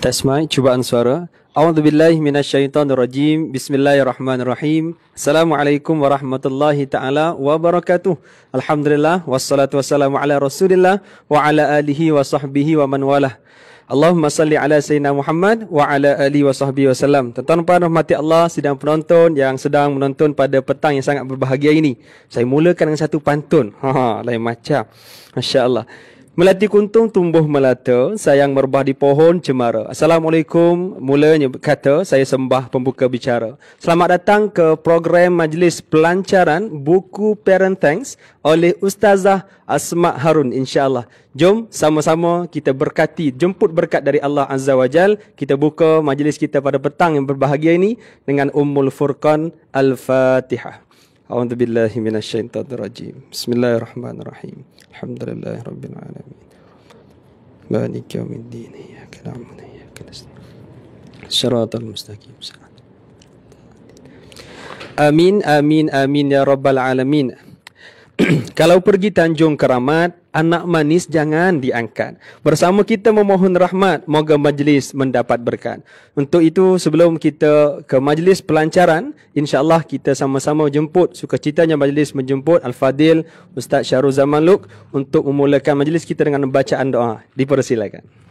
Tasmai cubaan suara. A'udzu billahi minasyaitonir rajim. Bismillahirrahmanirrahim. Assalamualaikum warahmatullahi taala wabarakatuh. Alhamdulillah wassalatu wassalamu ala Rasulillah wa ala alihi wa sahbihi wa man walah. Allahumma salli ala Sayyidina Muhammad wa ala alihi wa sahbihi wa salam. Tuan-tuan dan rahmati Allah, sidang penonton yang sedang menonton pada petang yang sangat berbahagia ini. Saya mulakan dengan satu pantun. Ha, ha, lain macam. Masya Allah. Melati kuntung tumbuh melata, sayang merbah di pohon cemara. Assalamualaikum, mulanya kata saya sembah pembuka bicara. Selamat datang ke program majlis pelancaran buku Parent Thanks oleh Ustazah Asma Harun insyaAllah. Jom sama-sama kita berkati, jemput berkat dari Allah Azza wa Jal. Kita buka majlis kita pada petang yang berbahagia ini dengan Ummul Furqan Al-Fatihah. أعوذ بالله من الشيطان الرجيم بسم الله الرحمن الرحيم الحمد لله رب العالمين مالك يوم الدين إياك نعبد وإياك نستعين صراط المستقيم صراط آمين آمين آمين يا رب العالمين Kalau pergi Tanjung Keramat, anak manis jangan diangkat. Bersama kita memohon rahmat, moga majlis mendapat berkat. Untuk itu sebelum kita ke majlis pelancaran, insyaAllah kita sama-sama jemput sukacitanya majlis menjemput Al-Fadil Ustaz Syahrul Zaman Luk untuk memulakan majlis kita dengan bacaan doa. Dipersilakan.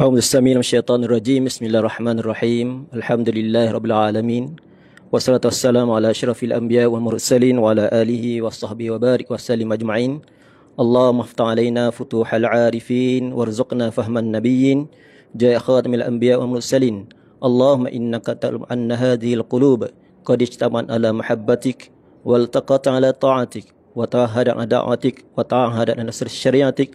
أعوذ بالله من الشيطان الرجيم بسم الله الرحمن الرحيم الحمد لله رب العالمين والصلاة والسلام على أشرف الأنبياء والمرسلين وعلى آله وصحبه وبارك وسلم أجمعين اللهم افتح علينا فتوح العارفين وارزقنا فهم النبيين جاء خاتم الأنبياء والمرسلين اللهم إنك تعلم أن هذه القلوب قد اجتمعت على محبتك والتقت على طاعتك وتعهد على دعوتك وتعهد على نصر شريعتك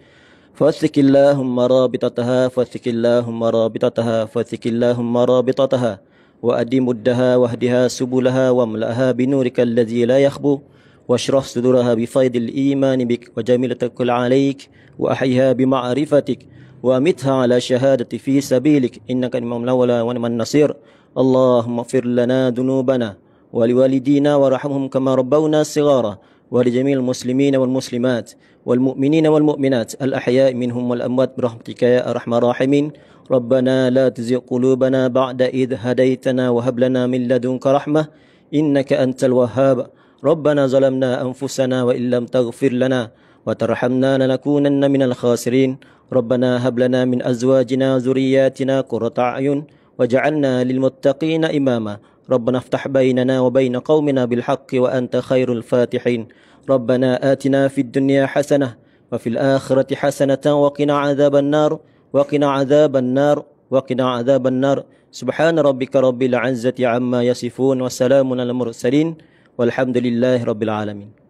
فاثق اللهم رابطتها فاثق اللهم رابطتها فاثق اللهم رابطتها وأدي مدها واهدها سبلها واملأها بنورك الذي لا يخبو واشرح صدورها بفيض الإيمان بك وجميل كل عليك وأحيها بمعرفتك وأمتها على شهادة في سبيلك إنك إمام الأول ونعم النصير اللهم اغفر لنا ذنوبنا ولوالدينا وارحمهم كما ربونا صغارا ولجميع المسلمين والمسلمات والمؤمنين والمؤمنات الأحياء منهم والأموات برحمتك يا أرحم الراحمين ربنا لا تزغ قلوبنا بعد إذ هديتنا وهب لنا من لدنك رحمة إنك أنت الوهاب ربنا ظلمنا أنفسنا وإن لم تغفر لنا وترحمنا لنكونن من الخاسرين ربنا هب لنا من أزواجنا ذرياتنا قرة أعين وجعلنا للمتقين إماما ربنا افتح بيننا وبين قومنا بالحق وانت خير الفاتحين ربنا اتنا في الدنيا حسنه وفي الاخره حسنه وقنا عذاب النار وقنا عذاب النار وقنا عذاب النار سبحان ربك رب العزه عما يصفون وسلام على المرسلين والحمد لله رب العالمين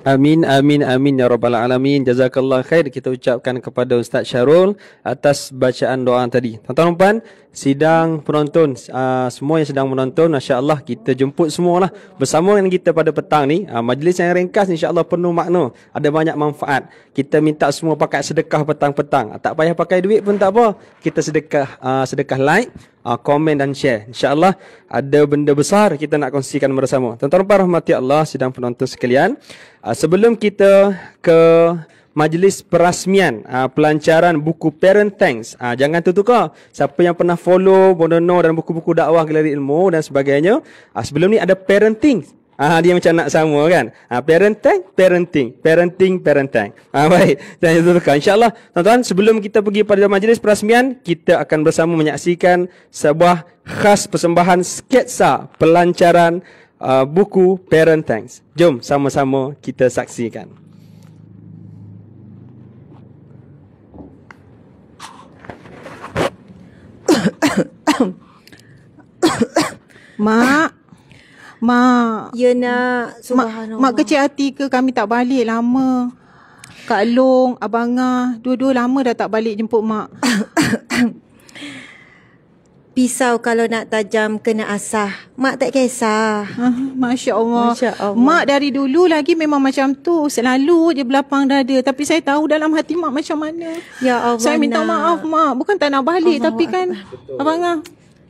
Amin, amin, amin ya rabbal alamin. Jazakallah khair kita ucapkan kepada Ustaz Syarul atas bacaan doa tadi. Tuan-tuan puan, sidang penonton uh, semua yang sedang menonton, masya-Allah kita jemput semualah bersama dengan kita pada petang ni. Uh, majlis yang ringkas insya-Allah penuh makna, ada banyak manfaat. Kita minta semua pakai sedekah petang-petang. Ah, tak payah pakai duit pun tak apa. Kita sedekah uh, sedekah like uh, komen dan share. InsyaAllah ada benda besar kita nak kongsikan bersama. Tuan-tuan dan rahmati Allah sedang penonton sekalian. Uh, sebelum kita ke majlis perasmian uh, pelancaran buku Parent Thanks. Uh, jangan tutup kau. Siapa yang pernah follow Bono dan buku-buku dakwah Galeri Ilmu dan sebagainya. Uh, sebelum ni ada Parenting Ah dia macam nak sama kan? Ah parenting, parenting, parenting, parenting. Ah baik. Dan itu tukar. Insya-Allah, tuan-tuan, sebelum kita pergi pada majlis perasmian, kita akan bersama menyaksikan sebuah khas persembahan sketsa pelancaran uh, buku Parenting. Jom sama-sama kita saksikan. Mak Mak Ya nak mak, mak kecil hati ke kami tak balik lama Kak Long, Abang Ah Dua-dua lama dah tak balik jemput mak Pisau kalau nak tajam kena asah Mak tak kisah ah, Masya Allah. Masya Allah Mak dari dulu lagi memang macam tu Selalu je belapang dada Tapi saya tahu dalam hati mak macam mana Ya Allah Saya minta maaf mak Bukan tak nak balik Allah. tapi kan Betul. Abang Ah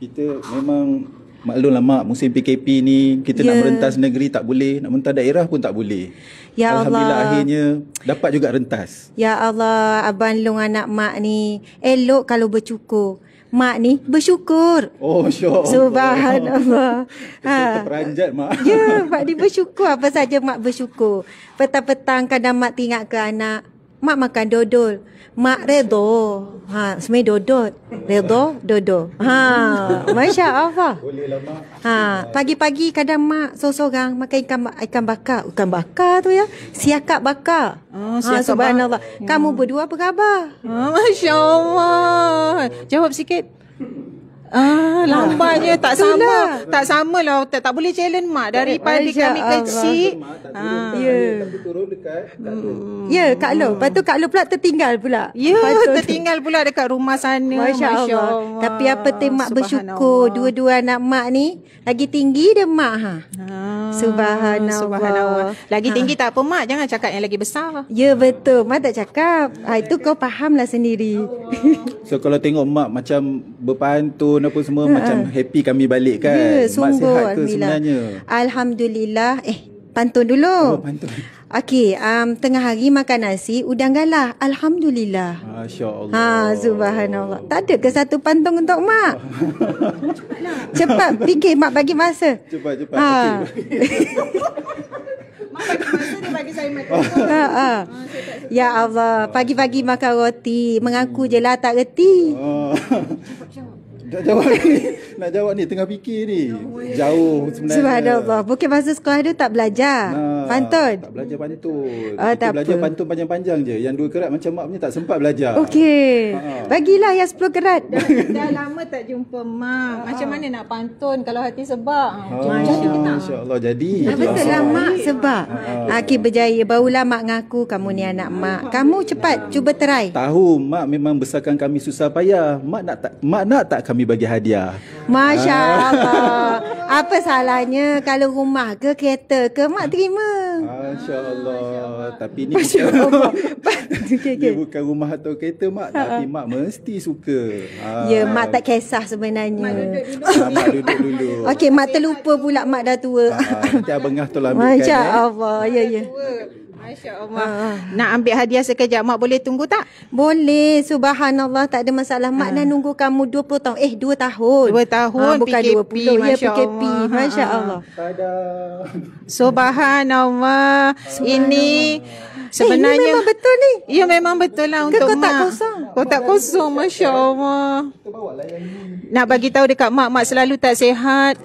kita memang Maklum lah mak musim PKP ni kita yeah. nak ya. merentas negeri tak boleh Nak merentas daerah pun tak boleh Ya Alhamdulillah Allah. akhirnya dapat juga rentas Ya Allah Abang Long anak mak ni Elok kalau bercukur Mak ni bersyukur. Oh, syok. Subhanallah. Kita ha. Terperanjat, Mak. Ya, Mak ni bersyukur. Apa saja Mak bersyukur. Petang-petang kadang Mak tinggal ke anak. Mak makan dodol. Mak redo. Ha, sebenarnya dodol. Redo, dodo. Ha, Masya Allah. Lah, ha, pagi-pagi kadang mak sorang-sorang makan ikan, ikan bakar. Ikan bakar tu ya. Siakak bakar. Oh, ha, subhanallah. Bak- Kamu berdua apa khabar? Ha, Masya Allah. Jawab sikit. Ah, ya. lambatnya tak sama. Itulah. Tak sama lah. Tak, tak boleh challenge mak. Daripada kami Allah. kecil. Ah. Ya. Hmm. Ya, Kak Lo. Lepas tu Kak Lo pula tertinggal pula. Ya, yeah, tertinggal tu. pula dekat rumah sana. Masya Allah. Allah. Tapi apa tim mak bersyukur. Dua-dua anak mak ni. Lagi tinggi dia mak. Ha? Ha. Subhanallah. Subhanallah. Lagi ha. tinggi tak apa mak. Jangan cakap yang lagi besar. Ya, betul. Mak tak cakap. Ha, itu kau lah sendiri. Allah. So, kalau tengok mak macam berpantun telefon apa semua uh-huh. macam happy kami balik kan. Ya, yeah, sungguh sihat ke sebenarnya. Alhamdulillah. Eh, pantun dulu. Oh, pantun. Okey, um, tengah hari makan nasi, udang galah. Alhamdulillah. Masya Allah. Ha, subhanallah. Tak ada ke satu pantun untuk mak? cepat, fikir mak bagi masa. Cepat, cepat. Ha. Mak bagi masa dia bagi saya makan. Ha, ha. Ha, ya Allah, pagi-pagi makan roti. Mengaku je lah tak reti. Oh. Nak jawab ni Nak jawab ni Tengah fikir ni no ya Jauh sebenarnya Subhanallah Bukit bahasa sekolah tu Tak belajar nah, Pantun Tak belajar pantun oh, Kita tak belajar apa. pantun panjang-panjang je Yang dua kerat macam mak punya Tak sempat belajar Okey ha. Bagilah yang sepuluh kerat dah, dah lama tak jumpa mak ha. Macam mana nak pantun Kalau hati sebab ha, InsyaAllah ha. jadi ha. Betul ha. lah mak sebab ha. Okey ha, berjaya Barulah mak ngaku Kamu ni anak ha. mak Kamu cepat ha. Cuba terai. Tahu mak memang besarkan kami Susah payah Mak nak tak, mak nak tak kami kami bagi hadiah. Masya Allah. Ah. Apa salahnya kalau rumah ke kereta ke mak terima? Masya Allah. Tapi ni Masya bukan, Allah. bukan rumah atau kereta mak. Ha, ha. Tapi mak mesti suka. Ah. Ya, mak tak kisah sebenarnya. Mak duduk dulu. Ah, mak duduk dulu. Okey, mak terlupa pula mak dah tua. Ha, nanti abang Ngah tolong ambilkan. Masya ya. Allah. Ya, ya. Masya Allah. Ha. Nak ambil hadiah sekejap, Mak boleh tunggu tak? Boleh, subhanallah, tak ada masalah. Mak uh. Ha. nak nunggu kamu 20 tahun. Eh, 2 tahun. 2 tahun, uh, bukan PKP, 20. Ya, Masya ya, PKP. Allah. Masya Allah. Tada. Subhanallah. Ini sebenarnya... Eh, ini memang betul ni. Ya, memang betul lah untuk Mak. kotak kosong? Kotak kosong, Masya Allah. Lah nak bagi tahu dekat Mak, Mak selalu tak sehat.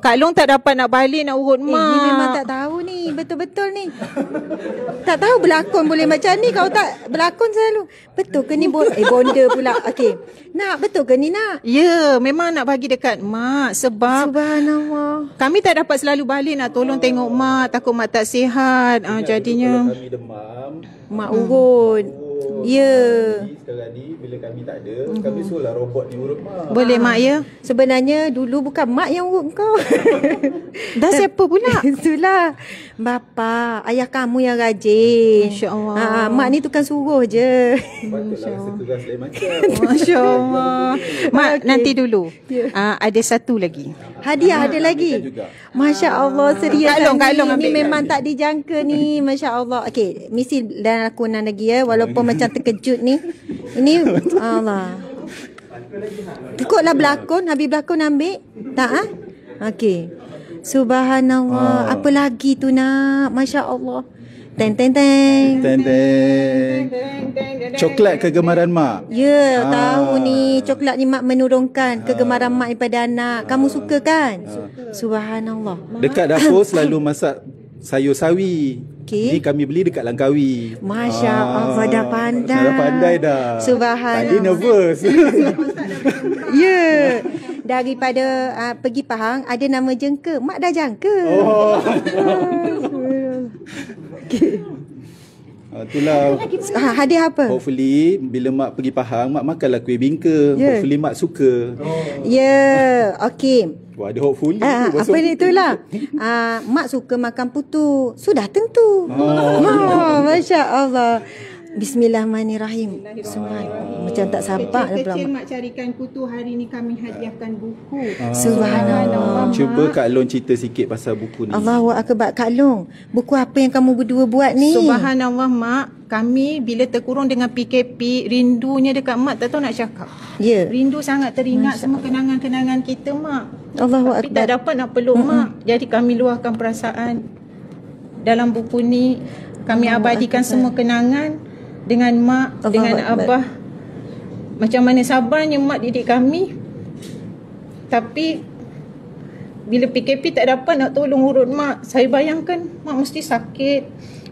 Kak Long tak dapat nak balik, nak urut eh, Mak. ini memang tak tahu betul-betul ni. Tak tahu berlakon boleh macam ni kau tak berlakon selalu. Betul ke ni bo- eh bonda pula. Okey. Nak betul ke ni nak? Ya, yeah, memang nak bagi dekat mak sebab Subhanallah. Kami tak dapat selalu balik nak tolong oh. tengok mak, takut mak tak sihat. Ah jadinya kami demam. Mak urut. Oh, ya. Yeah. Sekarang ni bila kami tak ada, mm-hmm. kami suruhlah robot ni urut mak. Boleh ah. mak ya. Sebenarnya dulu bukan mak yang urut kau. Dah siapa pula? Itulah. Bapa, ayah kamu yang rajin. Masya-Allah. Ha, ha mak ni tukang suruh je. Masya-Allah. Masya-Allah. Mak okay. nanti dulu. Yeah. Ha, ah, ada satu lagi. Hadiah ah, ada lagi. Masya-Allah ah. seria. Kak Long, Kak ni, ni memang tak dijangka ni. Masya-Allah. Okey, mesti dan aku nak lagi ya walaupun macam terkejut ni. Ini Allah. Cukuplah belakon, Habis belakon ambil. Tak ah? Ha? Okey. Subhanallah. Oh. Apa lagi tu nak? Masya Allah. Teng teng teng. Teng teng. Coklat kegemaran mak. Ya, yeah, ah. tahu ni coklat ni mak menurunkan ah. kegemaran mak daripada anak. Kamu ah. suka kan? Ah. Subhanallah. Dekat dapur selalu masak sayur sawi. Okey. Ini kami beli dekat Langkawi. Masya ah, Allah ah, dah pandai. Dah pandai dah. Subhanallah. Tadi nervous. ya. Yeah. Daripada uh, pergi Pahang ada nama jengke. Mak dah jangka. Oh. okay. uh, ah, itulah. Ha, hadiah apa? Hopefully bila mak pergi Pahang mak makanlah kuih bingka. Yeah. Hopefully mak suka. Oh. Ya. Yeah. Okey. Aku ada hopefully uh, ah, tu, Apa ni itulah uh, Mak suka makan putu Sudah tentu oh. Oh, Masya Allah Bismillahirrahmanirrahim. Bismillahirrahmanirrahim. Macam tak sabar dah pula. Kecil mak carikan kutu hari ni kami hadiahkan buku. Ah. Subhanallah. Cuba Kak Long cerita sikit pasal buku ni. Allahu akbar Kak Long. Buku apa yang kamu berdua buat ni? Subhanallah mak. Kami bila terkurung dengan PKP, rindunya dekat mak tak tahu nak cakap. Ya. Yeah. Rindu sangat teringat Masya semua kenangan-kenangan kita mak. Allahu akbar. Tapi tak dapat nak peluk Mm-mm. mak. Jadi kami luahkan perasaan dalam buku ni kami abadikan semua kenangan dengan mak Allah dengan Allah abah Allah. macam mana sabarnya mak didik kami tapi bila PKP tak dapat nak tolong urut mak saya bayangkan mak mesti sakit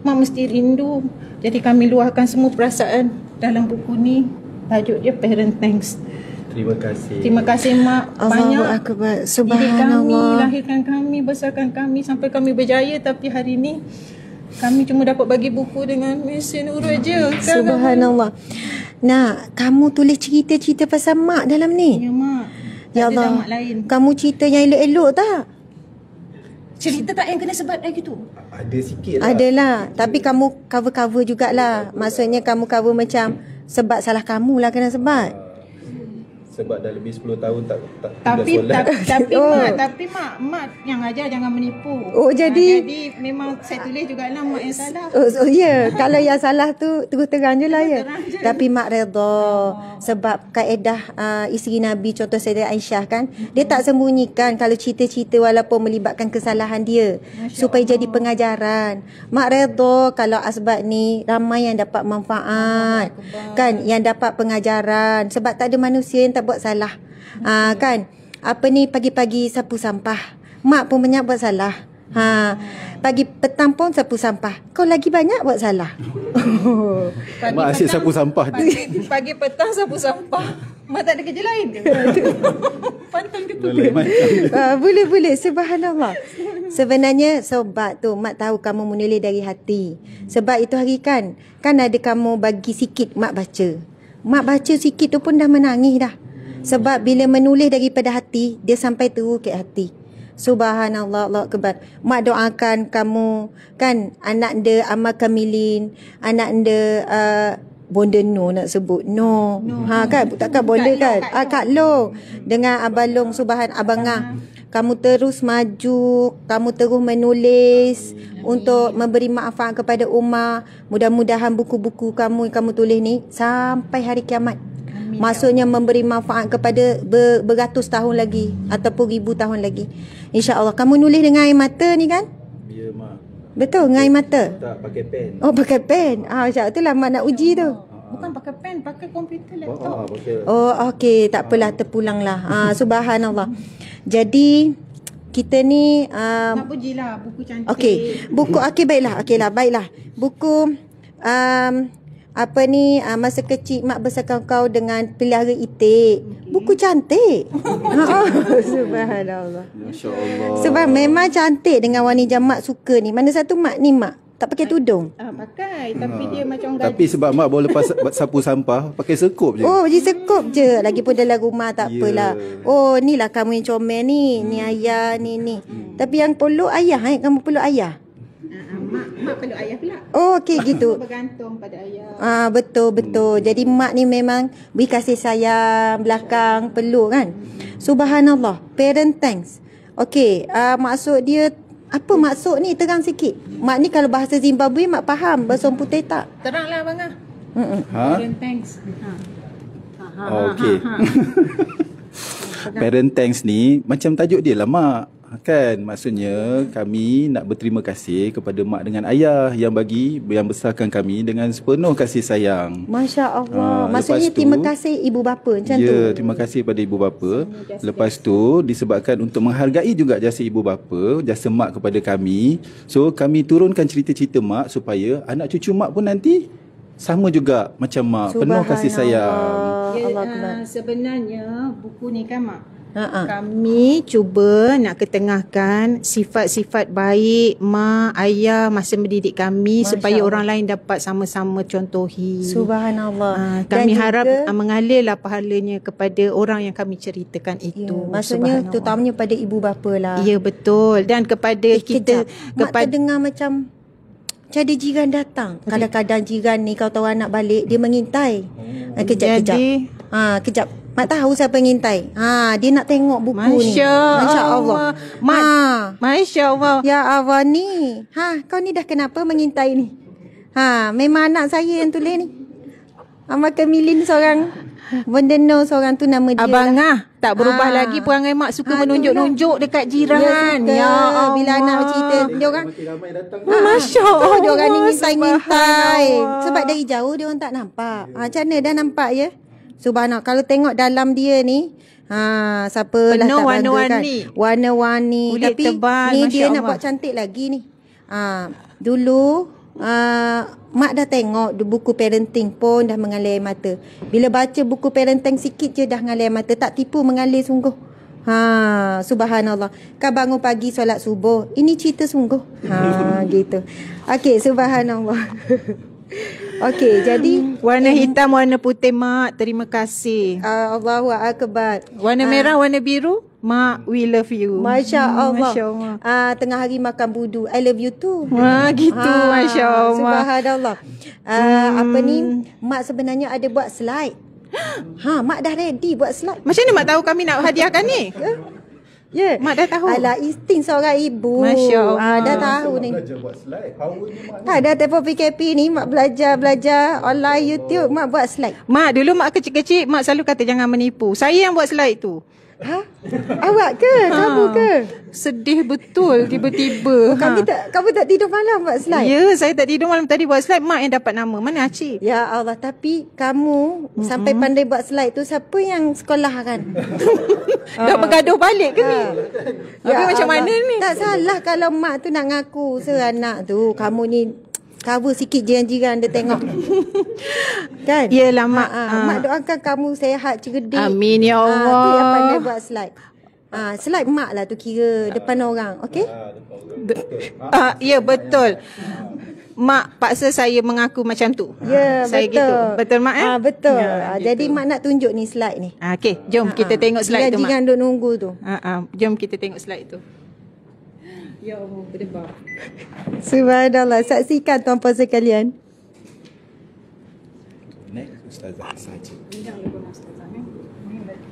mak mesti rindu jadi kami luahkan semua perasaan dalam buku ni tajuk dia parent thanks terima kasih terima kasih mak Allah banyak akbar subhanallah didik kami lahirkan kami besarkan kami sampai kami berjaya tapi hari ni kami cuma dapat bagi buku dengan mesin urut je. Subhanallah. Kami... Nak, kamu tulis cerita-cerita pasal mak dalam ni? Ya, mak. Tak ya Allah. Mak lain. Kamu cerita yang elok-elok tak? Cerita tak yang kena sebab air gitu? Ada sikit lah. Adalah. Cerita. Tapi kamu cover-cover jugalah. Maksudnya kamu cover macam sebab salah kamu lah kena sebab. Uh, sebab dah lebih 10 tahun tak tak tapi, solat. Tapi tapi oh. mak, tapi mak mak yang ajar jangan menipu. Oh jadi ha, jadi memang saya tulis juga lah mak yang salah. Oh, oh ya, yeah. kalau yang salah tu terus terang je lah ya. Tapi mak redha oh. sebab kaedah uh, isteri Nabi contoh saya Aisyah kan, hmm. dia tak sembunyikan kalau cerita-cerita walaupun melibatkan kesalahan dia Masya supaya Allah. jadi pengajaran. Mak redha kalau asbab ni ramai yang dapat manfaat. Oh, kan yang dapat pengajaran sebab tak ada manusia yang tak buat salah. Ha kan? Apa ni pagi-pagi sapu sampah. Mak pun banyak buat salah. Ha pagi petang pun sapu sampah. Kau lagi banyak buat salah. pagi Mak asyik sapu sampah pagi, pagi petang sapu sampah. Mak tak ada kerja lain ke? Pantang ke tu? Ah, boleh, boleh. Subhanallah. Sebenarnya sebab tu Mak tahu kamu menilai dari hati. Sebab itu hari kan. Kan ada kamu bagi sikit Mak baca. Mak baca sikit tu pun dah menangis dah. Sebab bila menulis daripada hati, dia sampai tu ke hati. Subhanallah, Allah kebat. Mak doakan kamu, kan, anak anda amal kamilin, anak anda uh, Bonda no nak sebut No, no. Ha kan Takkan bonda kan Kak Long, kan? ah, kat Long. Dengan Abang Long Subhan Abang Ah Kamu terus maju Kamu terus menulis Amin. Untuk memberi maafan kepada Umar Mudah-mudahan buku-buku kamu Yang kamu tulis ni Sampai hari kiamat maksudnya memberi manfaat kepada beratus tahun lagi ataupun ribu tahun lagi insya Allah. kamu nulis dengan air mata ni kan ya mak betul dengan air mata tak pakai pen oh pakai pen ah macam itulah mak nak uji tu Bukan pakai pen, pakai komputer laptop. Oh, ah, oh okey. Oh, okay. Tak ah. apalah, terpulanglah. Ah, subhanallah. Jadi, kita ni... Uh, Nak pujilah buku cantik. Okey, buku... okay baiklah. Okeylah, baiklah. Buku... Um, apa ni uh, masa kecil mak besarkan kau dengan pelihara itik. Okay. Buku cantik. Ha, oh, subhanallah. masya Sebab memang cantik dengan warna jam mak suka ni. Mana satu mak ni mak tak pakai ah, tudung. Ah, pakai tapi ah. dia macam gadis. Tapi sebab mak boleh lepas sapu sampah pakai sekop je. Oh, pakai sekop je. lagi Lagipun dalam rumah tak yeah. apalah. Oh, inilah kamu yang comel ni. Hmm. Ni ayah ni ni. Hmm. Tapi yang peluk ayah eh kamu peluk ayah mak peluk ayah pula. Oh, okey gitu. Bergantung pada ayah. Ah, betul, betul. Hmm. Jadi mak ni memang beri kasih sayang belakang peluk kan. Hmm. Subhanallah. Parent thanks. Okey, uh, maksud dia apa hmm. maksud ni? Terang sikit. Mak ni kalau bahasa Zimbabwe mak faham, bahasa hmm. putih tak? Teranglah bangga ah. Hmm. Ha? Parent thanks. Ha. Ha. ha, ha oh, okey. Ha, Parent thanks ni macam tajuk dia lah mak kan maksudnya kami nak berterima kasih kepada mak dengan ayah yang bagi yang besarkan kami dengan sepenuh kasih sayang. Masya-Allah. Ha, maksudnya tu, terima kasih ibu bapa macam ya, tu. Ya, terima kasih kepada ibu bapa. Jasa, lepas jasa. tu disebabkan untuk menghargai juga jasa ibu bapa, jasa mak kepada kami. So kami turunkan cerita-cerita mak supaya anak cucu mak pun nanti sama juga macam mak, penuh kasih sayang. Ya, uh, sebenarnya buku ni kan mak Ha-ha. Kami cuba nak ketengahkan sifat-sifat baik mak ayah masa mendidik kami Masya supaya Allah. orang lain dapat sama-sama contohi. Subhanallah. Ha, kami Dan harap juga, ha, mengalirlah pahalanya kepada orang yang kami ceritakan ya, itu. Ya, maksudnya terutamanya pada ibu bapa lah. Ya betul. Dan kepada eh, kita kepada terdengar macam macam ada jiran datang. Kadang-kadang jiran ni kau tahu anak balik dia mengintai. Kejap-kejap. Eh, ha, kejap. kejap. Mak tahu siapa ngintai. Ha, dia nak tengok buku Masya ni. Masya-Allah. Ma, allah ha. Masya-Allah. Ya Allah ni. Ha, kau ni dah kenapa mengintai ni? Ha, memang anak saya yang tulis ni. Amak kamilin seorang no seorang tu nama dia Abang lah. ah Tak berubah ha. lagi Perangai mak suka ha, menunjuk-nunjuk lah. Dekat jiran Ya, ya Allah Bila anak bercerita Dia orang ha. Masya Allah Dia orang ni ngintai-ngintai Sebab dari jauh Dia orang tak nampak ha, Macam ha, mana dah nampak ya Subhanallah kalau tengok dalam dia ni ha siapa lah tak warna warna kan warna-warni tapi tebal, ni dia Allah. nak buat cantik lagi ni ha dulu ha, mak dah tengok buku parenting pun dah mengalir mata bila baca buku parenting sikit je dah mengalir mata tak tipu mengalir sungguh ha subhanallah kau bangun pagi solat subuh ini cerita sungguh ha gitu okey subhanallah Okey, jadi warna hitam, warna putih mak. Terima kasih. Uh, Allahu akbar. Warna uh, merah, warna biru. Mak, we love you. Masya Allah. Masya Allah. Uh, tengah hari makan budu. I love you too. Wah, gitu. Uh, Masya Allah. Subhanallah. Uh, hmm. Apa ni? Mak sebenarnya ada buat slide. Ha, mak dah ready buat slide. Macam mana mak tahu kami nak hadiahkan ni? Ya yeah. Mak dah tahu Alah isting seorang ibu Masya ah, Allah ha, Dah tahu ni Tak ada telefon PKP ni Mak belajar Belajar online YouTube Mak buat slide Mak dulu mak kecil-kecil Mak selalu kata Jangan menipu Saya yang buat slide tu Ha? Awak ke? Kamu ah. ke? sedih betul tiba-tiba. Oh, ha. kamu, tak, kamu tak tidur malam buat slide? Ya, saya tak tidur malam tadi buat slide. Mak yang dapat nama. Mana Acik? Ya Allah, tapi kamu mm-hmm. sampai pandai buat slide tu, siapa yang sekolah kan? Uh. Dah bergaduh balik ke uh. ni? Ah. ya macam Allah. mana ni? Tak salah kalau mak tu nak ngaku seanak tu. Kamu ni Cover sikit jiran-jiran dia tengok Kan? Yelah mak ha, ha. Mak doakan kamu sehat cerdik Amin ya Allah ha, Dia pandai buat slide ha, Slide mak lah tu kira ha. Depan orang Okay? Ha, ah, depan Betul. Ha, ya betul ah. Mak paksa saya mengaku macam tu Ya yeah, betul gitu Betul mak eh? ha, Betul ya, ha, Jadi mak nak tunjuk ni slide ni ha, Okay jom ha, kita ha. tengok slide jiran-jiran tu mak Jiran-jiran nunggu tu ha, ha. Jom kita tengok slide tu Ya Allah, berdebar. Subhanallah, saksikan tuan-puan sekalian. Next, Ustazah saja. Eh?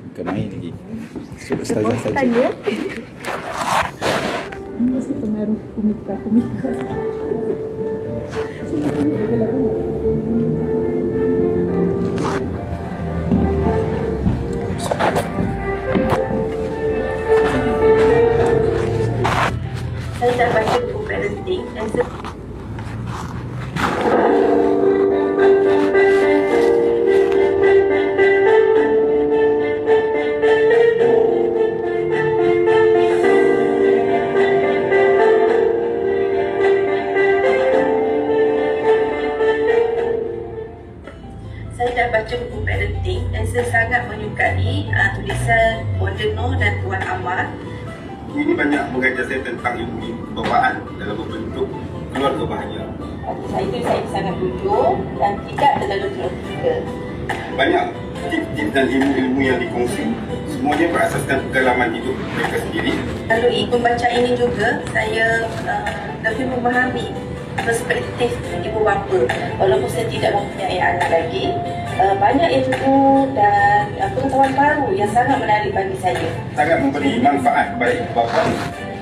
Bukan main lagi. So, Ustazah sahaja. Ini mesti pengaruh pemikiran-pemikiran. Thank you. dah baca buku parenting dan se- ah, tulisan Bonda Noor dan Tuan Amar. Ini banyak mengajar saya tentang ilmu ini kebawaan dalam membentuk keluarga bahagia. Saya itu saya sangat setuju dan tidak terlalu kritikal. Banyak tip-tip dan ilmu-ilmu yang dikongsi semuanya berasaskan pengalaman hidup mereka sendiri. Lalu ibu baca ini juga saya uh, lebih memahami perspektif ibu bapa walaupun saya tidak mempunyai anak lagi uh, banyak ilmu dan uh, pengetahuan baru yang sangat menarik bagi saya. Sangat memberi manfaat baik bapa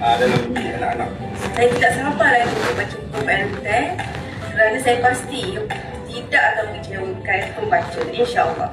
uh, dalam hidup anak-anak. Saya tidak sabar lagi untuk baca buku Valentine Kerana saya pasti tidak akan mengecewakan pembaca ni insyaAllah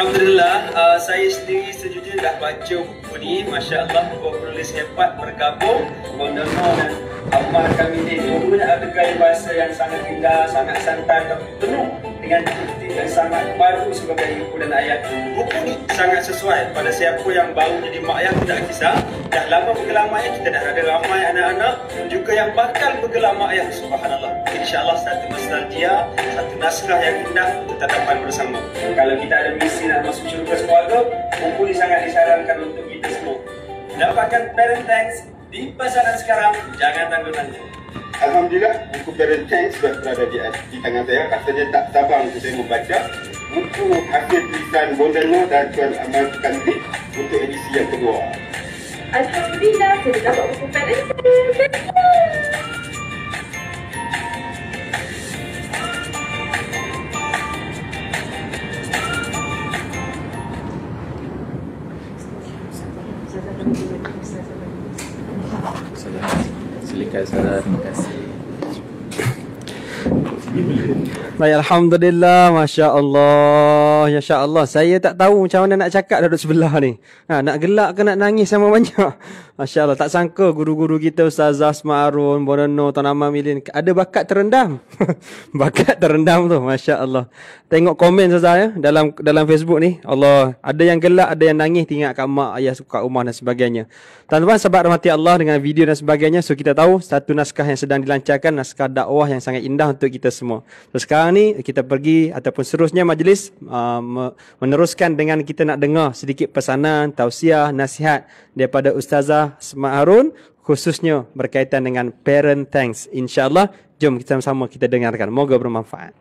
Alhamdulillah, uh, saya sendiri sejujurnya dah baca buku ni. Masya Allah, buku penulis hebat bergabung. Wonderful dan Amal kami ini menggunakan bahasa yang sangat indah, sangat santai dan penuh dengan bukti dan sangat baru sebagai ibu dan ayah. Buku ini sangat sesuai pada siapa yang baru jadi mak yang tidak kisah. Dah lama bergelamak ayah, kita dah ada ramai anak-anak juga yang bakal bergelamak ayah. Subhanallah. InsyaAllah satu dia satu naskah yang indah kita dapat bersama. Kalau kita ada misi nak masuk syurga sekolah, buku ini sangat disarankan untuk kita semua. Dapatkan parent thanks di pasaran sekarang jangan takut nanti Alhamdulillah buku Parent sudah berada di, di tangan saya katanya tak sabar untuk saya membaca buku hasil tulisan Bondano dan Tuan Amal Kandri untuk edisi yang kedua Alhamdulillah saya dapat buku Parent Thanks Baik, Alhamdulillah. Masya Allah. Masya ya Allah. Saya tak tahu macam mana nak cakap dah duduk sebelah ni. Ha, nak gelak ke nak nangis sama banyak. Masya Allah, tak sangka guru-guru kita Ustaz Azma Arun, Bonono, Tuan Amam Ilin Ada bakat terendam Bakat terendam tu, Masya Allah Tengok komen Ustaz ya, dalam dalam Facebook ni Allah, ada yang gelak, ada yang nangis Tengok kat mak, ayah, kat rumah dan sebagainya Tuan-tuan, sebab rahmati Allah dengan video dan sebagainya So kita tahu, satu naskah yang sedang dilancarkan Naskah dakwah yang sangat indah untuk kita semua So sekarang ni, kita pergi Ataupun seterusnya majlis uh, Meneruskan dengan kita nak dengar Sedikit pesanan, tausiah, nasihat Daripada Ustazah Semak Harun khususnya berkaitan dengan parent thanks. InsyaAllah, jom kita sama-sama kita dengarkan. Moga bermanfaat.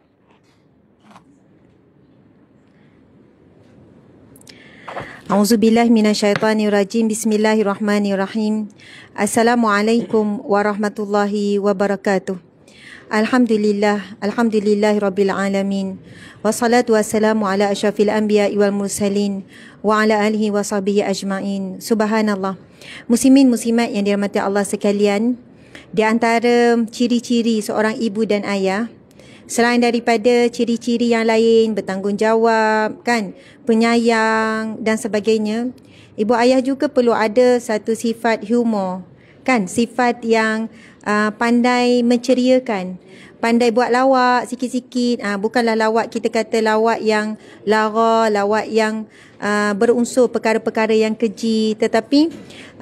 Auzubillahi minasyaitanirrajim. Bismillahirrahmanirrahim. Assalamualaikum warahmatullahi wabarakatuh. Alhamdulillah, alhamdulillah rabbil alamin. Wassalatu wassalamu ala asyrafil anbiya wal mursalin wa ala alihi wa sahbihi ajmain. Subhanallah. Muslimin muslimat yang dirahmati Allah sekalian, di antara ciri-ciri seorang ibu dan ayah selain daripada ciri-ciri yang lain bertanggungjawab, kan, penyayang dan sebagainya, ibu ayah juga perlu ada satu sifat humor, kan, sifat yang uh, pandai menceriakan, pandai buat lawak sikit-sikit ah ha, bukanlah lawak kita kata lawak yang lara lawak yang uh, berunsur perkara-perkara yang keji tetapi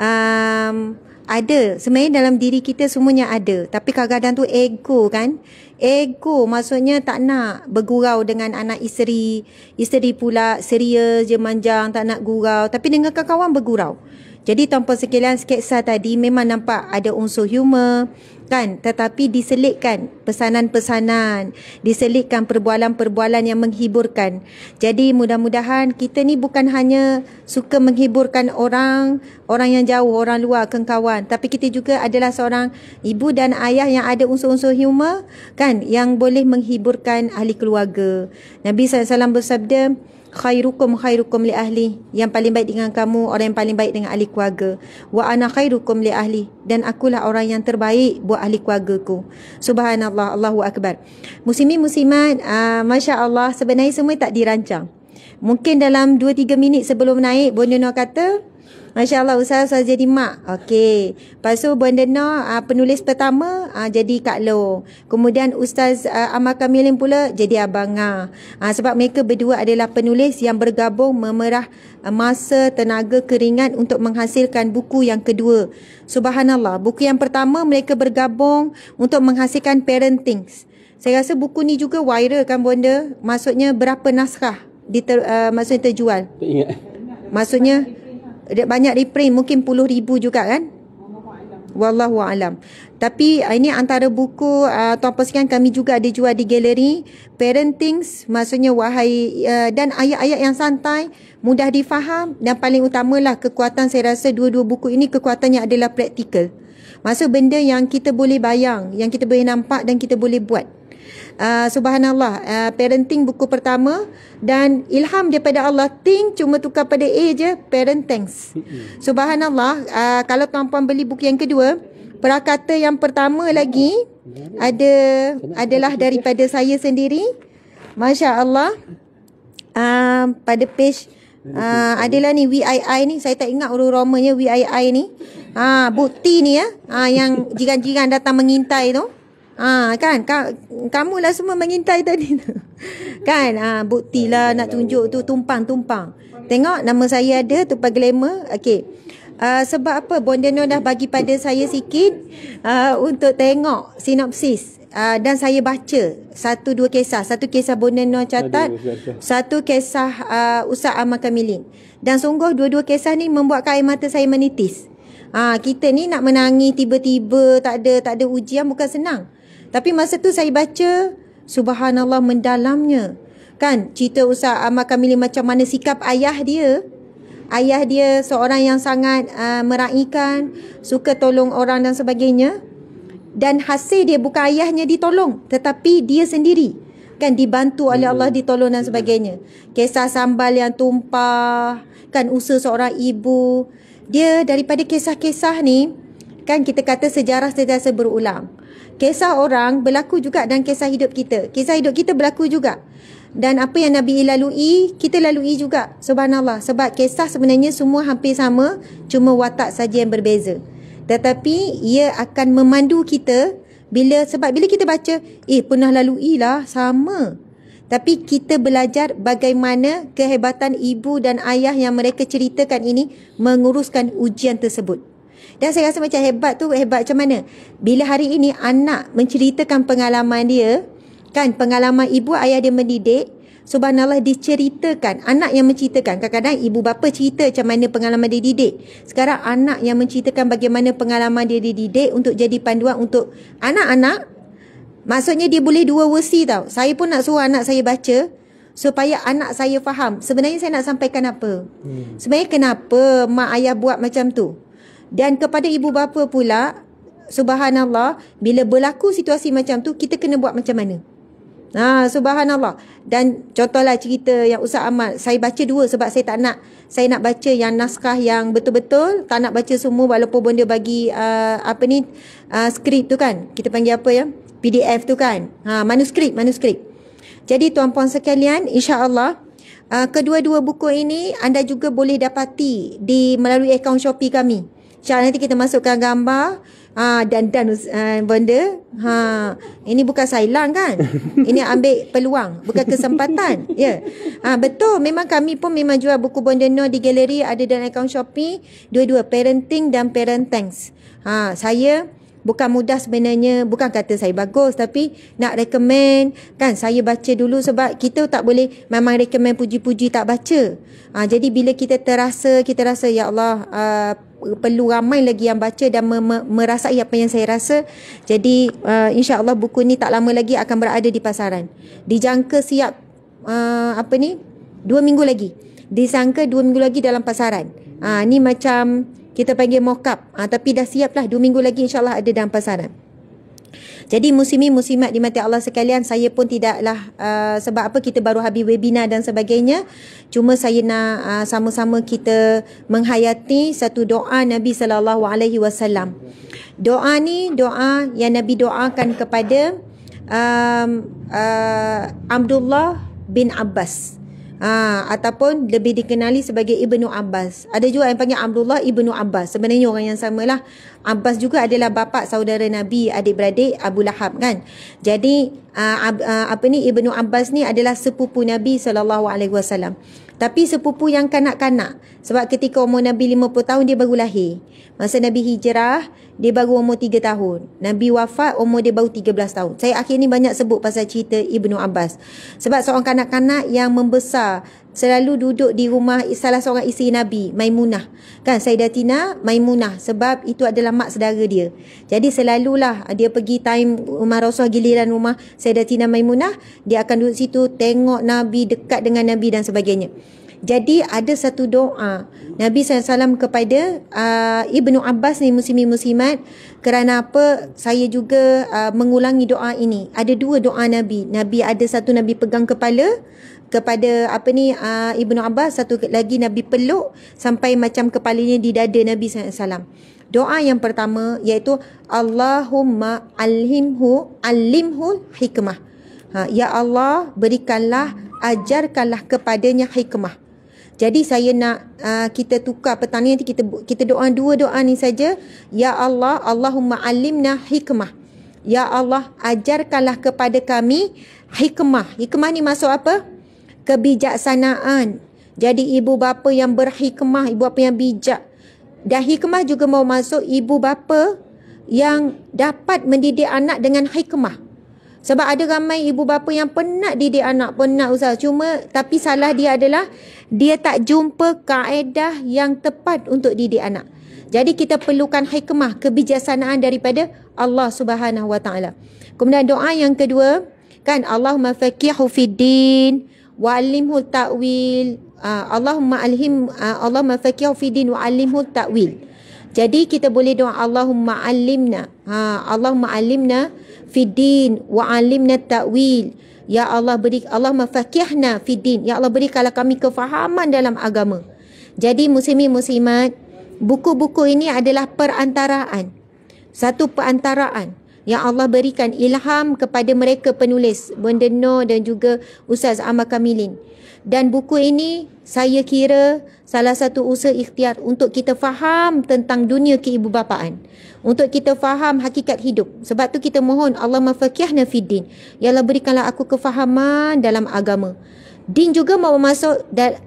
um, ada sebenarnya dalam diri kita semuanya ada tapi kadang-kadang tu ego kan ego maksudnya tak nak bergurau dengan anak isteri isteri pula serius je manjang tak nak gurau tapi dengan kawan-kawan bergurau jadi tuan sekilas sekalian sketsa tadi memang nampak ada unsur humor kan tetapi diselitkan pesanan-pesanan diselitkan perbualan-perbualan yang menghiburkan jadi mudah-mudahan kita ni bukan hanya suka menghiburkan orang orang yang jauh orang luar kengkawan tapi kita juga adalah seorang ibu dan ayah yang ada unsur-unsur humor kan yang boleh menghiburkan ahli keluarga Nabi SAW bersabda khairukum khairukum li ahli yang paling baik dengan kamu orang yang paling baik dengan ahli keluarga wa ana khairukum li ahli dan akulah orang yang terbaik buat ahli keluargaku subhanallah allahu akbar muslimin muslimat uh, ah, masyaallah sebenarnya semua tak dirancang mungkin dalam 2 3 minit sebelum naik bonda kata Masya Allah usaha saya jadi mak Okey Lepas tu Buan Dena uh, ah, Penulis pertama uh, Jadi Kak Lo Kemudian Ustaz uh, ah, Amar Kamilin pula Jadi Abang uh, Sebab mereka berdua adalah penulis Yang bergabung memerah uh, Masa tenaga keringat Untuk menghasilkan buku yang kedua Subhanallah Buku yang pertama mereka bergabung Untuk menghasilkan parenting Saya rasa buku ni juga viral kan Bonda Maksudnya berapa naskah diter, uh, Maksudnya terjual Ingat. Maksudnya dia banyak reprint mungkin puluh ribu juga kan Wallahu alam. Tapi ah, ini antara buku uh, tuan persekian kami juga ada jual di galeri Parenting maksudnya wahai uh, dan ayat-ayat yang santai, mudah difaham dan paling utamalah kekuatan saya rasa dua-dua buku ini kekuatannya adalah praktikal. maksud benda yang kita boleh bayang, yang kita boleh nampak dan kita boleh buat. Ah, subhanallah uh, parenting buku pertama dan ilham daripada Allah ting cuma tukar pada A je parent thanks subhanallah uh, kalau tuan-puan beli buku yang kedua perakata yang pertama lagi ada adalah daripada saya sendiri masya-Allah uh, pada page Uh, adalah ni VII ni Saya tak ingat urut romanya VII ni ha, Bukti ni ya ha, Yang jiran-jiran datang mengintai tu uh, Ha, kan ka, kamu lah semua mengintai tadi tu. kan ha, lah nak tunjuk tu tumpang tumpang tengok nama saya ada tu pagi glamour okey uh, sebab apa bondeno dah bagi pada saya sikit uh, untuk tengok sinopsis Uh, dan saya baca satu dua kisah satu kisah Bonenno catat satu kisah uh, Usah Amal Kamilin dan sungguh dua-dua kisah ni membuat air mata saya menitis uh, kita ni nak menangis tiba-tiba tak ada tak ada ujian bukan senang tapi masa tu saya baca Subhanallah mendalamnya Kan cerita Ustaz Ahmad Kamili macam mana sikap ayah dia Ayah dia seorang yang sangat uh, meraihkan Suka tolong orang dan sebagainya Dan hasil dia bukan ayahnya ditolong Tetapi dia sendiri Kan dibantu oleh hmm. Allah ditolong dan sebagainya Kisah sambal yang tumpah Kan usaha seorang ibu Dia daripada kisah-kisah ni Kan kita kata sejarah sentiasa berulang kisah orang berlaku juga dalam kisah hidup kita. Kisah hidup kita berlaku juga. Dan apa yang Nabi lalui, kita lalui juga. Subhanallah. Sebab kisah sebenarnya semua hampir sama, cuma watak saja yang berbeza. Tetapi ia akan memandu kita bila sebab bila kita baca, eh pernah lalui lah sama. Tapi kita belajar bagaimana kehebatan ibu dan ayah yang mereka ceritakan ini menguruskan ujian tersebut. Dan saya rasa macam hebat tu hebat macam mana? Bila hari ini anak menceritakan pengalaman dia, kan pengalaman ibu ayah dia mendidik, subhanallah diceritakan, anak yang menceritakan. Kadang-kadang ibu bapa cerita macam mana pengalaman dia didik. Sekarang anak yang menceritakan bagaimana pengalaman dia dididik untuk jadi panduan untuk anak-anak. Maksudnya dia boleh dua versi tau. Saya pun nak suruh anak saya baca supaya anak saya faham sebenarnya saya nak sampaikan apa hmm. sebenarnya kenapa mak ayah buat macam tu dan kepada ibu bapa pula, subhanallah, bila berlaku situasi macam tu, kita kena buat macam mana? Ha, subhanallah. Dan contohlah cerita yang usah amat. saya baca dua sebab saya tak nak, saya nak baca yang naskah yang betul-betul, tak nak baca semua walaupun benda bagi, uh, apa ni, uh, skrip tu kan, kita panggil apa ya, PDF tu kan, ha, manuskrip, manuskrip. Jadi tuan-puan sekalian, insyaAllah, Uh, kedua-dua buku ini anda juga boleh dapati di melalui akaun Shopee kami. Cara nanti kita masukkan gambar ha dan dan uh, benda ha ini bukan sailang kan ini ambil peluang bukan kesempatan ya yeah. ha betul memang kami pun memang jual buku benda no di galeri ada dan akaun Shopee dua-dua parenting dan parent thanks ha saya bukan mudah sebenarnya bukan kata saya bagus tapi nak recommend kan saya baca dulu sebab kita tak boleh memang recommend puji-puji tak baca ha, jadi bila kita terasa kita rasa ya Allah uh, perlu ramai lagi yang baca dan merasai apa yang saya rasa jadi uh, ah, Allah buku ni tak lama lagi akan berada di pasaran dijangka siap uh, apa ni dua minggu lagi disangka dua minggu lagi dalam pasaran Ah ha, ni macam kita panggil mockup ha, tapi dah siap lah 2 minggu lagi insyaAllah ada dalam pasaran jadi musimi musimat di mati Allah sekalian saya pun tidaklah uh, sebab apa kita baru habis webinar dan sebagainya cuma saya nak uh, sama-sama kita menghayati satu doa Nabi sallallahu alaihi wasallam. Doa ni doa yang Nabi doakan kepada um, uh, Abdullah bin Abbas ha, ataupun lebih dikenali sebagai Ibnu Abbas. Ada juga yang panggil Abdullah Ibnu Abbas. Sebenarnya orang yang samalah. Abbas juga adalah bapa saudara Nabi, adik-beradik Abu Lahab kan. Jadi aa, ha, aa, ha, apa ni Ibnu Abbas ni adalah sepupu Nabi sallallahu alaihi wasallam. Tapi sepupu yang kanak-kanak sebab ketika umur Nabi 50 tahun dia baru lahir. Masa Nabi hijrah, dia baru umur 3 tahun. Nabi wafat, umur dia baru 13 tahun. Saya akhir ni banyak sebut pasal cerita Ibnu Abbas. Sebab seorang kanak-kanak yang membesar selalu duduk di rumah salah seorang isteri Nabi, Maimunah. Kan, Sayyidatina Maimunah sebab itu adalah mak sedara dia. Jadi selalulah dia pergi time rumah Rasulullah giliran rumah Sayyidatina Maimunah, dia akan duduk situ tengok Nabi, dekat dengan Nabi dan sebagainya. Jadi ada satu doa Nabi SAW kepada uh, Ibnu Abbas ni muslimi muslimat kerana apa saya juga uh, mengulangi doa ini. Ada dua doa Nabi. Nabi ada satu Nabi pegang kepala kepada apa ni uh, Ibnu Abbas satu lagi Nabi peluk sampai macam kepalanya di dada Nabi SAW. Doa yang pertama iaitu Allahumma alhimhu alimhu hikmah. Ha, ya Allah berikanlah ajarkanlah kepadanya hikmah. Jadi saya nak uh, kita tukar petang ni nanti kita kita doa dua doa ni saja. Ya Allah, Allahumma alimna hikmah. Ya Allah, ajarkanlah kepada kami hikmah. Hikmah ni masuk apa? Kebijaksanaan. Jadi ibu bapa yang berhikmah, ibu bapa yang bijak. Dan hikmah juga mau masuk ibu bapa yang dapat mendidik anak dengan hikmah. Sebab ada ramai ibu bapa yang penat didik anak, penat usah. Cuma tapi salah dia adalah dia tak jumpa kaedah yang tepat untuk didik anak. Jadi kita perlukan hikmah, kebijaksanaan daripada Allah Subhanahu Wa Taala. Kemudian doa yang kedua, kan Allahumma faqihhu fid-din wa 'allimhu ta'wil. Ah, Allahumma alhim ah, Allahumma faqihhu fid-din wa 'allimhu ta'wil. Uh, jadi kita boleh doa Allahumma alimna. Ha, Allahumma alimna fiddin wa alimna ta'wil. Ya Allah beri Allah mafakihna fiddin. Ya Allah beri kalau kami kefahaman dalam agama. Jadi muslimin muslimat, buku-buku ini adalah perantaraan. Satu perantaraan yang Allah berikan ilham kepada mereka penulis Bunda Noor dan juga Ustaz Amar Kamilin dan buku ini saya kira salah satu usaha ikhtiar untuk kita faham tentang dunia keibubapaan untuk kita faham hakikat hidup sebab tu kita mohon Allah mafakihna fiddin yalah berikanlah aku kefahaman dalam agama Din juga mahu masuk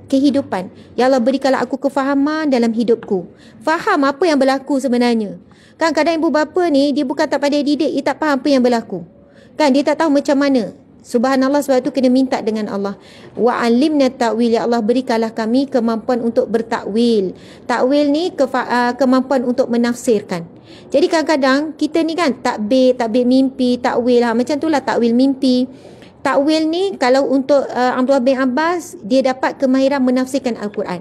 kehidupan. yalah berikanlah aku kefahaman dalam hidupku. Faham apa yang berlaku sebenarnya. Kan kadang ibu bapa ni dia bukan tak pada didik, dia tak faham apa yang berlaku. Kan dia tak tahu macam mana. Subhanallah sebab itu kena minta dengan Allah. Wa alimna ta'wil ya Allah berikanlah kami kemampuan untuk bertakwil. Takwil ni kefa, uh, kemampuan untuk menafsirkan. Jadi kadang-kadang kita ni kan takbir, takbir mimpi, takwil ha macam itulah takwil mimpi. Takwil ni kalau untuk uh, Abdullah bin Abbas dia dapat kemahiran menafsirkan al-Quran.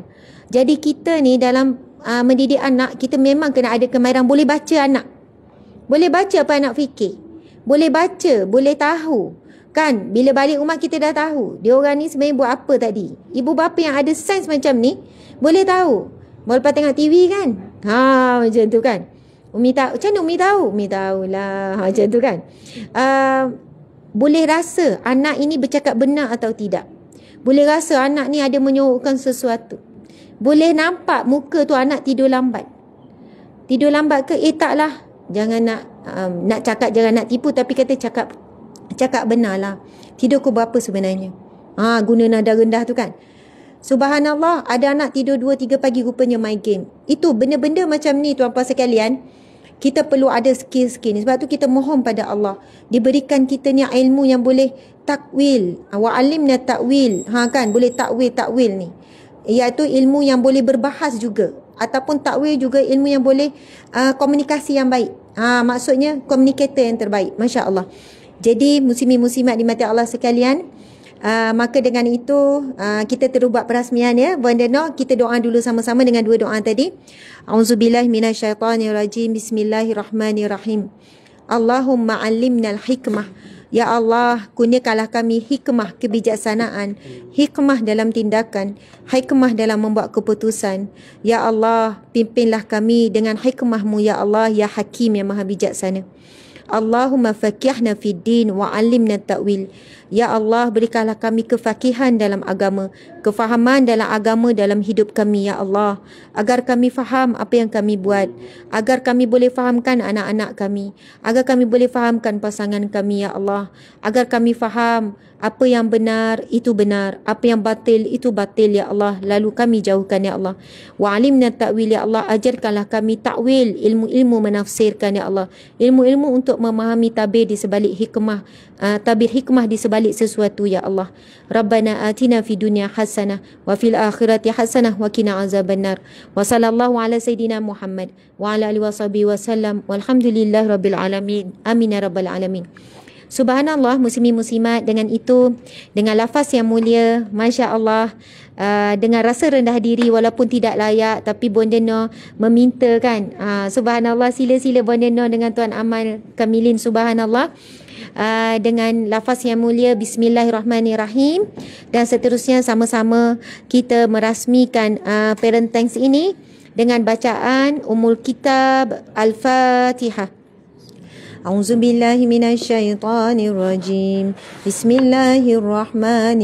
Jadi kita ni dalam uh, mendidik anak kita memang kena ada kemahiran boleh baca anak. Boleh baca apa anak fikir. Boleh baca, boleh tahu. Kan bila balik rumah kita dah tahu Dia orang ni sebenarnya buat apa tadi Ibu bapa yang ada sains macam ni Boleh tahu Mau lepas tengok TV kan ha, macam tu kan Umi tahu Macam mana Umi tahu Umi tahulah ha, Macam tu kan uh, Boleh rasa anak ini bercakap benar atau tidak Boleh rasa anak ni ada menyorokkan sesuatu Boleh nampak muka tu anak tidur lambat Tidur lambat ke? Eh lah Jangan nak um, nak cakap jangan nak tipu tapi kata cakap cakap benar lah tidur kau berapa sebenarnya ha, guna nada rendah tu kan subhanallah ada anak tidur 2-3 pagi rupanya main game itu benda-benda macam ni tuan puan sekalian kita perlu ada skill-skill ni. Sebab tu kita mohon pada Allah. Diberikan kita ni ilmu yang boleh takwil. Wa'alimna takwil. Ha kan? Boleh takwil-takwil ni. Iaitu ilmu yang boleh berbahas juga. Ataupun takwil juga ilmu yang boleh uh, komunikasi yang baik. Ha, maksudnya komunikator yang terbaik. Masya Allah. Jadi muslimi-muslimat di mata Allah sekalian Uh, maka dengan itu uh, kita terus buat perasmian ya Bu kita doa dulu sama-sama dengan dua doa tadi Auzubillah minasyaitanirrajim Bismillahirrahmanirrahim Allahumma alimnal hikmah Ya Allah kurniakanlah kami hikmah kebijaksanaan Hikmah dalam tindakan Hikmah dalam membuat keputusan Ya Allah pimpinlah kami dengan hikmahmu Ya Allah Ya Hakim yang maha bijaksana Allahumma fakihna fid din wa alimna ta'wil. Ya Allah, berikanlah kami kefakihan dalam agama, kefahaman dalam agama dalam hidup kami, Ya Allah. Agar kami faham apa yang kami buat. Agar kami boleh fahamkan anak-anak kami. Agar kami boleh fahamkan pasangan kami, Ya Allah. Agar kami faham apa yang benar, itu benar. Apa yang batil, itu batil, Ya Allah. Lalu kami jauhkan, Ya Allah. Wa'alimna ta'wil, Ya Allah. Ajarkanlah kami ta'wil ilmu-ilmu menafsirkan, Ya Allah. Ilmu-ilmu untuk memahami tabir di sebalik hikmah uh, tabir hikmah di sebalik sesuatu ya Allah. Rabbana atina fi dunia hasanah wa fil akhirati hasanah wa qina azabannar. Wa sallallahu ala sayidina Muhammad wa ala alihi washabihi wasallam. Walhamdulillah rabbil alamin. Amin ya rabbal alamin. Subhanallah muslimin muslimat dengan itu dengan lafaz yang mulia masya-Allah Uh, ah, dengan rasa rendah diri walaupun tidak layak tapi Bonda No meminta kan uh, ah, Subhanallah sila-sila Bonda No dengan Tuan Amal Kamilin Subhanallah uh, uh, dengan lafaz yang mulia bismillahirrahmanirrahim dan seterusnya sama-sama kita merasmikan uh, ah, parentings ini dengan bacaan umul kitab al-fatihah أعوذ بالله من الشيطان الرجيم بسم الله الرحمن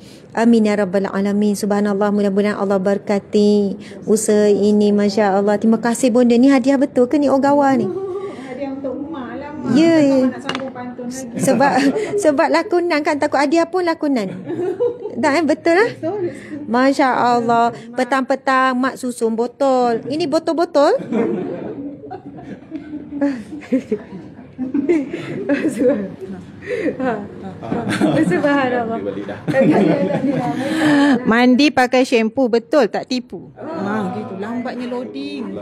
Amin ya rabbal alamin. Subhanallah mudah-mudahan Allah berkati usaha ini masya-Allah. Terima kasih bonda. Ni hadiah betul ke ni ogawa oh, ni? Lah, ya. Yeah. Ya. Sebab sebab lakonan kan takut hadiah pun lakonan. Dah eh betul eh? lah. Masya-Allah. Petang-petang mak susun botol. Ini botol-botol. Ah. -botol. Bersebar Mandi pakai shampoo betul tak tipu ha, ha. Gitu. Lambatnya loading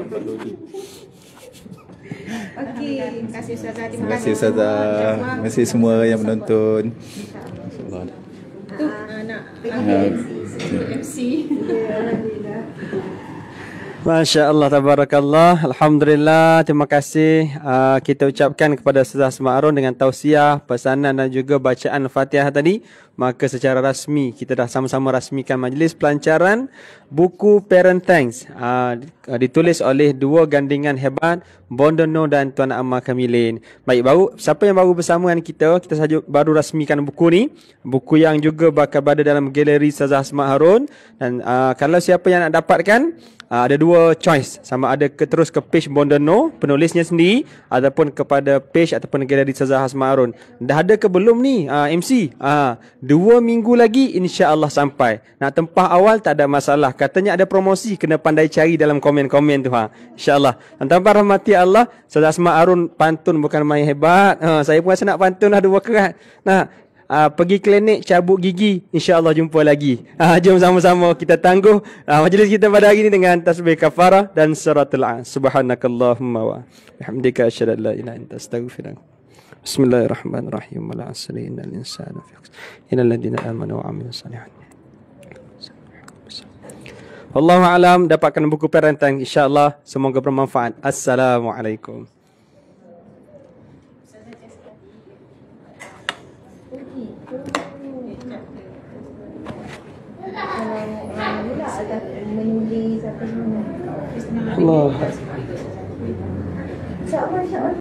Okey, Terima kasih Ustazah Terima kasih Ustazah Terima kasih semua yang menonton InsyaAllah anak MC Alhamdulillah Masya Allah, tabarakallah. Alhamdulillah, terima kasih. Uh, kita ucapkan kepada Ustazah Semarun dengan tausiah, pesanan dan juga bacaan Fatihah tadi. Maka secara rasmi, kita dah sama-sama rasmikan majlis pelancaran buku Parent Thanks. Uh, ah, ditulis oleh dua gandingan hebat, Bondono dan Tuan Amar Kamilin. Baik, baru, siapa yang baru bersama dengan kita, kita saja baru rasmikan buku ni. Buku yang juga bakal berada dalam galeri Ustazah Semarun. Dan uh, kalau siapa yang nak dapatkan, uh, ada dua choice sama ada ke, terus ke page Bondano penulisnya sendiri ataupun kepada page ataupun galeri Saza Hasma dah ada ke belum ni uh, ah, MC uh, ah, dua minggu lagi insyaAllah sampai nak tempah awal tak ada masalah katanya ada promosi kena pandai cari dalam komen-komen tu ha. insyaAllah tanpa rahmati Allah Saza Hasma pantun bukan main hebat uh, saya pun rasa nak pantun lah dua kerat nah, uh, pergi klinik cabut gigi insyaallah jumpa lagi uh, jom sama-sama kita tangguh uh, majlis kita pada hari ini dengan tasbih kafarah dan suratul an subhanakallahumma wa hamdika asyhadu an la ilaha illa anta astaghfiruka بسم الله الرحمن الرحيم ولا عسر إن الإنسان في خسر إن الذين آمنوا alam dapatkan buku parenting insyaallah semoga bermanfaat assalamualaikum menulis apa semua. Allah. Insya-Allah insya-Allah